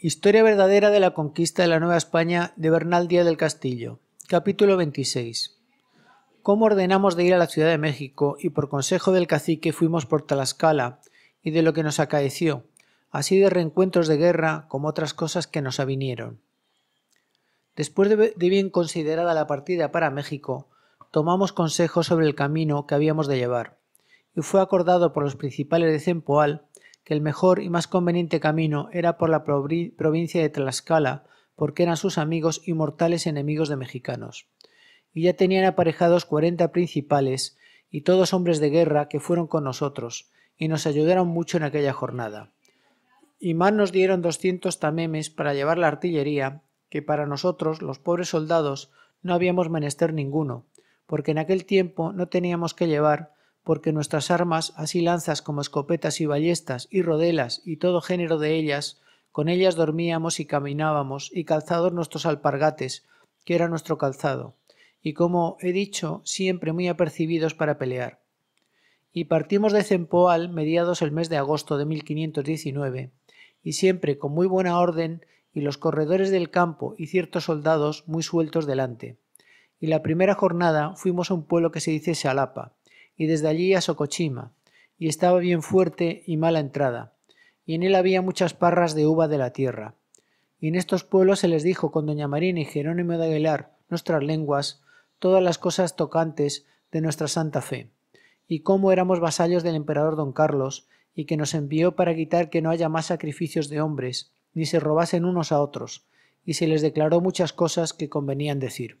Historia verdadera de la conquista de la Nueva España de Bernal Díaz del Castillo. Capítulo 26. Cómo ordenamos de ir a la Ciudad de México y por consejo del cacique fuimos por Tlaxcala y de lo que nos acaeció, así de reencuentros de guerra como otras cosas que nos avinieron. Después de bien considerada la partida para México, tomamos consejo sobre el camino que habíamos de llevar, y fue acordado por los principales de Cempoal que el mejor y más conveniente camino era por la provincia de Tlaxcala, porque eran sus amigos y mortales enemigos de mexicanos. Y ya tenían aparejados cuarenta principales y todos hombres de guerra que fueron con nosotros, y nos ayudaron mucho en aquella jornada. Y más nos dieron doscientos tamemes para llevar la artillería, que para nosotros, los pobres soldados, no habíamos menester ninguno, porque en aquel tiempo no teníamos que llevar, porque nuestras armas, así lanzas como escopetas y ballestas y rodelas y todo género de ellas, con ellas dormíamos y caminábamos, y calzados nuestros alpargates, que era nuestro calzado, y como he dicho, siempre muy apercibidos para pelear. Y partimos de Cempoal mediados el mes de agosto de 1519, y siempre con muy buena orden y los corredores del campo y ciertos soldados muy sueltos delante. Y la primera jornada fuimos a un pueblo que se dice Xalapa, y desde allí a Socochima, y estaba bien fuerte y mala entrada, y en él había muchas parras de uva de la tierra. Y en estos pueblos se les dijo con doña Marina y Jerónimo de Aguilar, nuestras lenguas, todas las cosas tocantes de nuestra santa fe, y cómo éramos vasallos del emperador don Carlos, y que nos envió para quitar que no haya más sacrificios de hombres, ni se robasen unos a otros, y se les declaró muchas cosas que convenían decir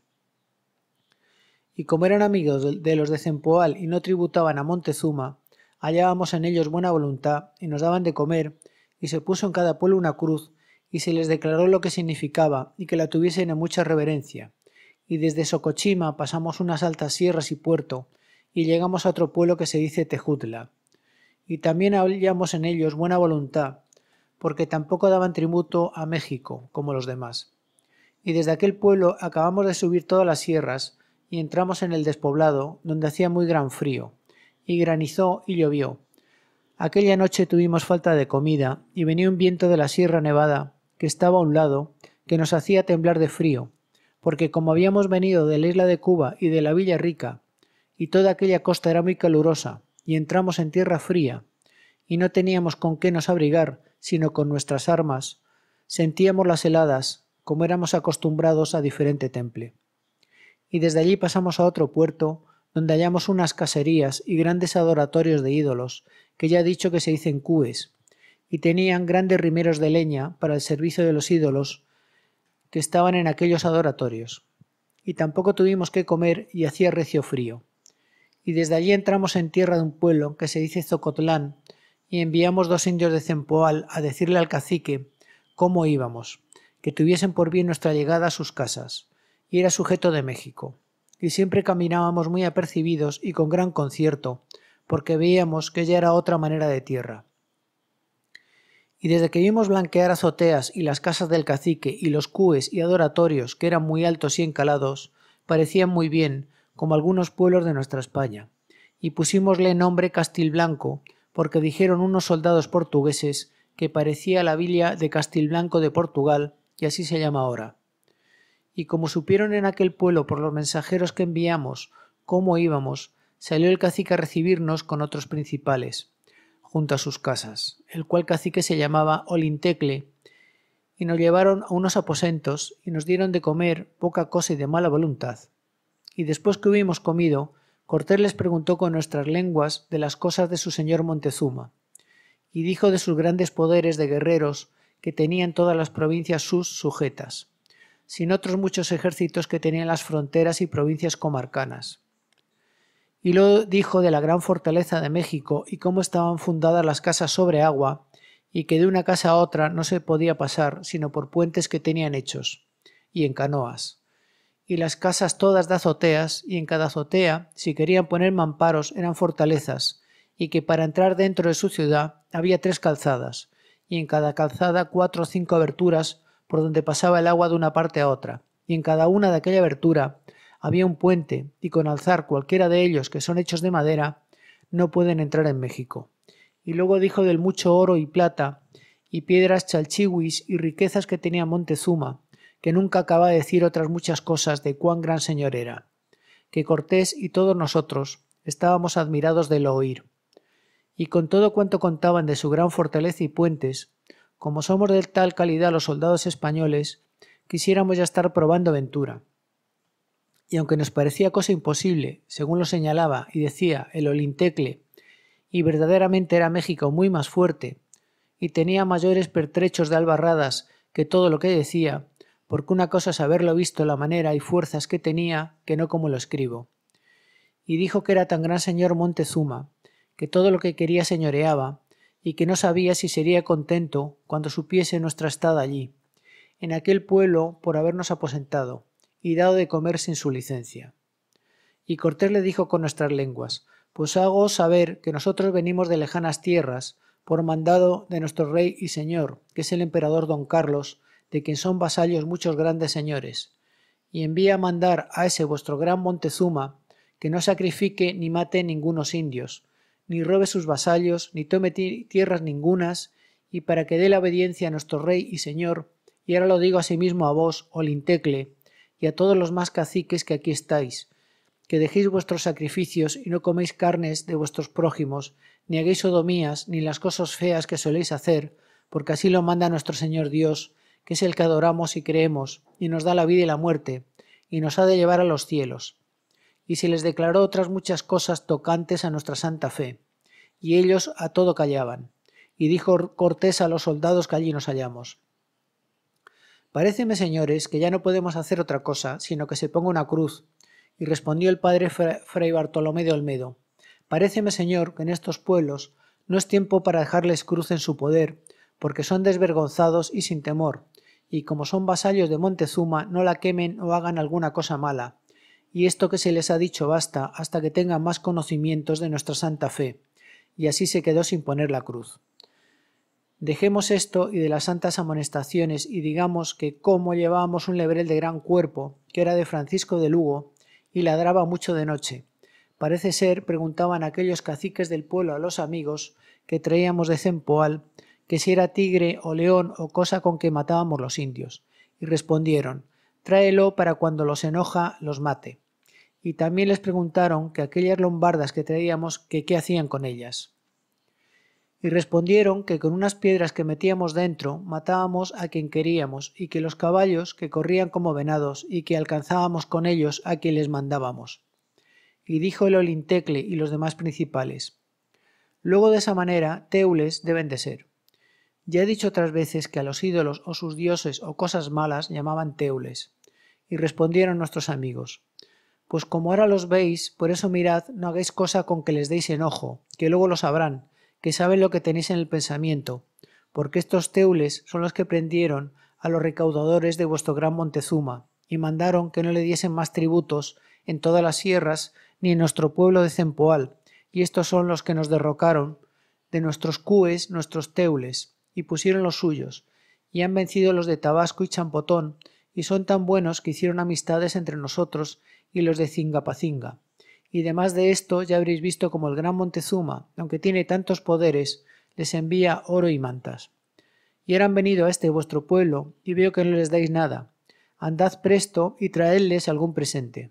y como eran amigos de los de Cempoal y no tributaban a Montezuma, hallábamos en ellos buena voluntad y nos daban de comer, y se puso en cada pueblo una cruz, y se les declaró lo que significaba y que la tuviesen en mucha reverencia. Y desde Socochima pasamos unas altas sierras y puerto, y llegamos a otro pueblo que se dice Tejutla. Y también hallamos en ellos buena voluntad, porque tampoco daban tributo a México, como los demás. Y desde aquel pueblo acabamos de subir todas las sierras, y entramos en el despoblado, donde hacía muy gran frío, y granizó y llovió. Aquella noche tuvimos falta de comida, y venía un viento de la Sierra Nevada, que estaba a un lado, que nos hacía temblar de frío, porque como habíamos venido de la isla de Cuba y de la Villa Rica, y toda aquella costa era muy calurosa, y entramos en tierra fría, y no teníamos con qué nos abrigar, sino con nuestras armas, sentíamos las heladas, como éramos acostumbrados a diferente temple y desde allí pasamos a otro puerto, donde hallamos unas caserías y grandes adoratorios de ídolos, que ya he dicho que se dicen cúes, y tenían grandes rimeros de leña para el servicio de los ídolos que estaban en aquellos adoratorios. Y tampoco tuvimos que comer y hacía recio frío. Y desde allí entramos en tierra de un pueblo que se dice Zocotlán, y enviamos dos indios de Cempoal a decirle al cacique cómo íbamos, que tuviesen por bien nuestra llegada a sus casas y era sujeto de México, y siempre caminábamos muy apercibidos y con gran concierto, porque veíamos que ella era otra manera de tierra. Y desde que vimos blanquear azoteas y las casas del cacique y los cúes y adoratorios que eran muy altos y encalados, parecían muy bien, como algunos pueblos de nuestra España, y pusimosle nombre Castilblanco, porque dijeron unos soldados portugueses que parecía la villa de Castilblanco de Portugal, y así se llama ahora. Y como supieron en aquel pueblo por los mensajeros que enviamos cómo íbamos, salió el cacique a recibirnos con otros principales, junto a sus casas, el cual cacique se llamaba Olintecle, y nos llevaron a unos aposentos y nos dieron de comer poca cosa y de mala voluntad. Y después que hubimos comido, Cortés les preguntó con nuestras lenguas de las cosas de su señor Montezuma, y dijo de sus grandes poderes de guerreros que tenían todas las provincias sus sujetas sin otros muchos ejércitos que tenían las fronteras y provincias comarcanas. Y lo dijo de la gran fortaleza de México y cómo estaban fundadas las casas sobre agua, y que de una casa a otra no se podía pasar sino por puentes que tenían hechos, y en canoas. Y las casas todas de azoteas, y en cada azotea, si querían poner mamparos, eran fortalezas, y que para entrar dentro de su ciudad había tres calzadas, y en cada calzada cuatro o cinco aberturas por donde pasaba el agua de una parte a otra, y en cada una de aquella abertura había un puente, y con alzar cualquiera de ellos que son hechos de madera, no pueden entrar en México. Y luego dijo del mucho oro y plata, y piedras chalchihuis y riquezas que tenía Montezuma, que nunca acaba de decir otras muchas cosas de cuán gran señor era, que Cortés y todos nosotros estábamos admirados de lo oír. Y con todo cuanto contaban de su gran fortaleza y puentes, como somos de tal calidad los soldados españoles, quisiéramos ya estar probando ventura. Y aunque nos parecía cosa imposible, según lo señalaba y decía el Olintecle, y verdaderamente era México muy más fuerte, y tenía mayores pertrechos de albarradas que todo lo que decía, porque una cosa es haberlo visto la manera y fuerzas que tenía, que no como lo escribo. Y dijo que era tan gran señor Montezuma, que todo lo que quería señoreaba, y que no sabía si sería contento cuando supiese nuestra estada allí, en aquel pueblo por habernos aposentado y dado de comer sin su licencia. Y Cortés le dijo con nuestras lenguas, pues hago saber que nosotros venimos de lejanas tierras, por mandado de nuestro rey y señor, que es el emperador don Carlos, de quien son vasallos muchos grandes señores, y envía a mandar a ese vuestro gran Montezuma que no sacrifique ni mate ningunos indios, ni robe sus vasallos, ni tome tierras ningunas, y para que dé la obediencia a nuestro Rey y Señor, y ahora lo digo asimismo a vos, Olintecle, oh y a todos los más caciques que aquí estáis, que dejéis vuestros sacrificios y no coméis carnes de vuestros prójimos, ni hagáis sodomías, ni las cosas feas que soléis hacer, porque así lo manda nuestro Señor Dios, que es el que adoramos y creemos, y nos da la vida y la muerte, y nos ha de llevar a los cielos y se les declaró otras muchas cosas tocantes a nuestra santa fe. Y ellos a todo callaban. Y dijo Cortés a los soldados que allí nos hallamos. Paréceme, señores, que ya no podemos hacer otra cosa, sino que se ponga una cruz. Y respondió el padre Fray Bartolomé de Olmedo. Paréceme, señor, que en estos pueblos no es tiempo para dejarles cruz en su poder, porque son desvergonzados y sin temor, y como son vasallos de Montezuma, no la quemen o hagan alguna cosa mala, y esto que se les ha dicho basta hasta que tengan más conocimientos de nuestra santa fe, y así se quedó sin poner la cruz. Dejemos esto y de las santas amonestaciones y digamos que cómo llevábamos un lebrel de gran cuerpo, que era de Francisco de Lugo, y ladraba mucho de noche. Parece ser, preguntaban aquellos caciques del pueblo a los amigos que traíamos de Cempoal que si era tigre o león o cosa con que matábamos los indios. Y respondieron, tráelo para cuando los enoja los mate. Y también les preguntaron que aquellas lombardas que traíamos, que qué hacían con ellas. Y respondieron que con unas piedras que metíamos dentro matábamos a quien queríamos y que los caballos que corrían como venados y que alcanzábamos con ellos a quien les mandábamos. Y dijo el Olintecle y los demás principales, Luego de esa manera, teules deben de ser. Ya he dicho otras veces que a los ídolos o sus dioses o cosas malas llamaban teules. Y respondieron nuestros amigos, Pues como ahora los veis, por eso mirad, no hagáis cosa con que les deis enojo, que luego lo sabrán, que saben lo que tenéis en el pensamiento, porque estos teules son los que prendieron a los recaudadores de vuestro gran Montezuma, y mandaron que no le diesen más tributos en todas las sierras ni en nuestro pueblo de Cempoal, y estos son los que nos derrocaron de nuestros cúes, nuestros teules, y pusieron los suyos, y han vencido los de Tabasco y Champotón, y son tan buenos que hicieron amistades entre nosotros y los de Cingapacinga. Y demás de esto, ya habréis visto como el gran Montezuma, aunque tiene tantos poderes, les envía oro y mantas. Y eran venido a este vuestro pueblo, y veo que no les dais nada. Andad presto y traedles algún presente.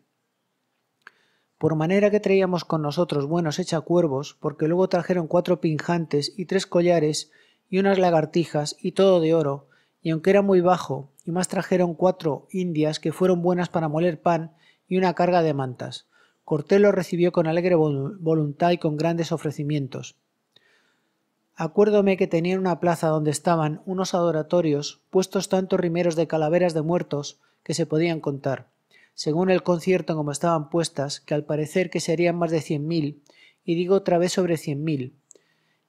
Por manera que traíamos con nosotros buenos hechacuervos porque luego trajeron cuatro pinjantes y tres collares y unas lagartijas y todo de oro, y aunque era muy bajo, y más trajeron cuatro indias que fueron buenas para moler pan y una carga de mantas. Cortés lo recibió con alegre voluntad y con grandes ofrecimientos. Acuérdome que tenían una plaza donde estaban unos adoratorios puestos tantos rimeros de calaveras de muertos que se podían contar, según el concierto en como estaban puestas, que al parecer que serían más de cien mil, y digo otra vez sobre cien mil,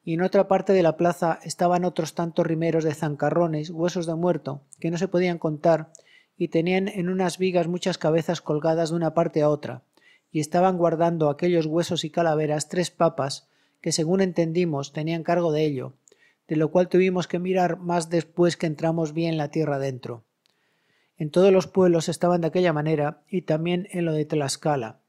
y en otra parte de la plaza estaban otros tantos rimeros de zancarrones, huesos de muerto, que no se podían contar, y tenían en unas vigas muchas cabezas colgadas de una parte a otra, y estaban guardando aquellos huesos y calaveras tres papas, que según entendimos tenían cargo de ello, de lo cual tuvimos que mirar más después que entramos bien la tierra dentro. En todos los pueblos estaban de aquella manera, y también en lo de Tlaxcala.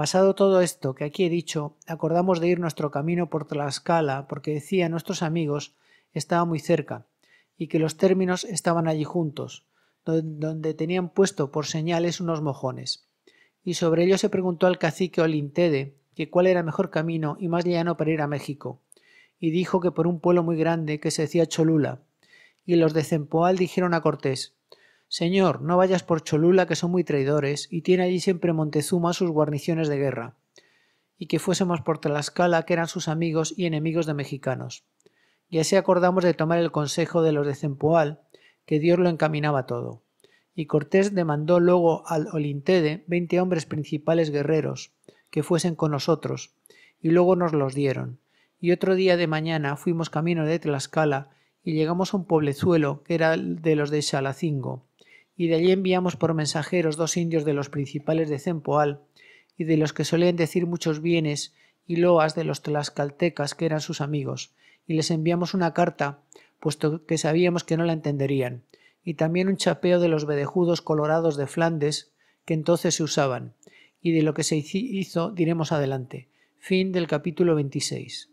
Pasado todo esto que aquí he dicho, acordamos de ir nuestro camino por Tlaxcala porque decía nuestros amigos estaba muy cerca y que los términos estaban allí juntos, donde tenían puesto por señales unos mojones. Y sobre ello se preguntó al cacique Olintede que cuál era mejor camino y más llano para ir a México, y dijo que por un pueblo muy grande que se decía Cholula. Y los de Cempoal dijeron a Cortés, Señor, no vayas por Cholula, que son muy traidores, y tiene allí siempre Montezuma sus guarniciones de guerra, y que fuésemos por Tlaxcala, que eran sus amigos y enemigos de mexicanos. Y así acordamos de tomar el consejo de los de Cempoal, que Dios lo encaminaba todo. Y Cortés demandó luego al Olintede veinte hombres principales guerreros, que fuesen con nosotros, y luego nos los dieron. Y otro día de mañana fuimos camino de Tlaxcala, y llegamos a un pueblezuelo que era de los de Xalacingo, y de allí enviamos por mensajeros dos indios de los principales de Cempoal, y de los que solían decir muchos bienes y loas de los tlaxcaltecas que eran sus amigos, y les enviamos una carta, puesto que sabíamos que no la entenderían, y también un chapeo de los bedejudos colorados de Flandes que entonces se usaban, y de lo que se hizo diremos adelante. Fin del capítulo 26.